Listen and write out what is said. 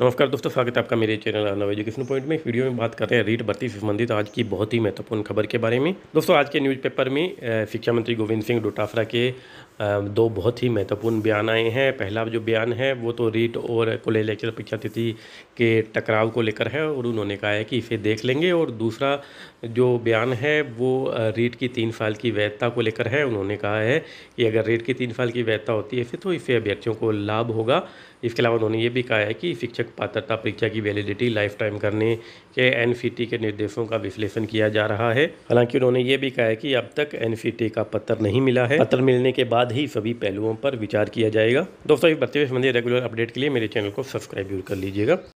नमस्कार दोस्तों स्वागत है आपका मेरे चैनल अनव एजुकेशन पॉइंट में वीडियो में बात कर रहे हैं रीट भर्ती से संबंधित आज की बहुत ही महत्वपूर्ण खबर के बारे में दोस्तों आज के न्यूज़पेपर में शिक्षा मंत्री गोविंद सिंह डोटाफरा के दो बहुत ही महत्वपूर्ण बयान आए हैं पहला जो बयान है वो तो रीट और लेक्चर परीक्षा तिथि के टकराव को लेकर है और उन्होंने कहा है कि इसे देख लेंगे और दूसरा जो बयान है वो रीट की तीन साल की वैधता को लेकर है उन्होंने कहा है कि अगर रीट की तीन साल की वैधता होती है फिर तो इसे अभ्यर्थियों को लाभ होगा इसके अलावा उन्होंने ये भी कहा है कि शिक्षक पात्रता परीक्षा की वैलिडिटी लाइफ टाइम करने के एन के निर्देशों का विश्लेषण किया जा रहा है हालांकि उन्होंने ये भी कहा है कि अब तक एन का पत्र नहीं मिला है पत्र मिलने के बाद बाद ही सभी पहलुओं पर विचार किया जाएगा दोस्तों ये बढ़ते हुए संबंधी रेगुलर अपडेट के लिए मेरे चैनल को सब्सक्राइब जरूर कर लीजिएगा